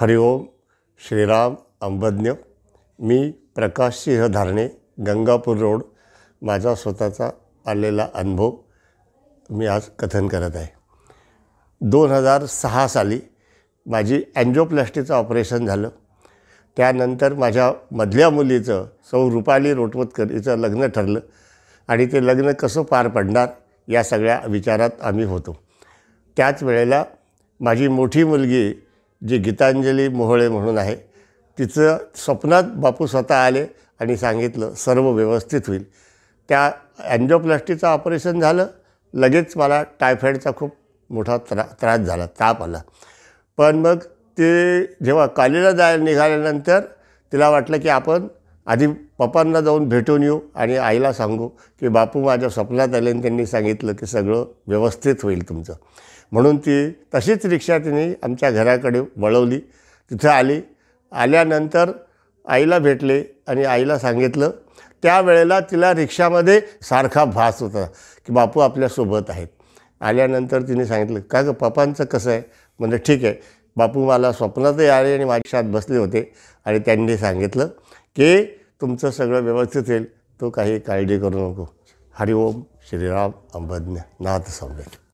हरिओम श्रीराम अंबज्ञ मी प्रकाश सिंह धारणे गंगापूर रोड माझा स्वतःचा आलेला अनुभव मी आज कथन करत आहे दोन हजार सहा साली माझी अँजोप्लॅस्टीचं ऑपरेशन झालं त्यानंतर माझ्या मधल्या मुलीचं सौ रुपाली रोटवतकर हिचं लग्न ठरलं आणि ते लग्न कसं पार पडणार या सगळ्या विचारात आम्ही होतो त्याच वेळेला माझी मोठी मुलगी जी गीतांजली मोहळे म्हणून आहे तिचं स्वप्नात बापू स्वतः आले आणि सांगितलं सर्व व्यवस्थित होईल त्या अँजिओप्लास्टीचं ऑपरेशन झालं लगेच मला टायफॉईडचा खूप मोठा त्रा त्रास झाला ताप आला पण मग ते जेव्हा कालीला जायला निघाल्यानंतर तिला वाटलं की आपण आधी पप्पांना जाऊन भेटून येऊ आणि आईला सांगू की बापू माझ्या स्वप्नात आले आणि त्यांनी सांगितलं की सगळं व्यवस्थित होईल तुमचं म्हणून ती तशीच रिक्षा तिने आमच्या घराकडे वळवली तिथं आली आल्यानंतर आईला भेटले आणि आईला सांगितलं त्यावेळेला तिला रिक्षामध्ये सारखा भास होता की बापू आपल्यासोबत आहेत आल्यानंतर तिने सांगितलं का गं पप्पांचं कसं आहे म्हणजे ठीक आहे बापू मला स्वप्नातही आले आणि माझ्यात बसले होते आणि त्यांनी सांगितलं की तुमचं सगळं व्यवस्थित येईल तो काही काळजी करू नको हरिओम श्रीराम अंबज्ञ नाथ संवेद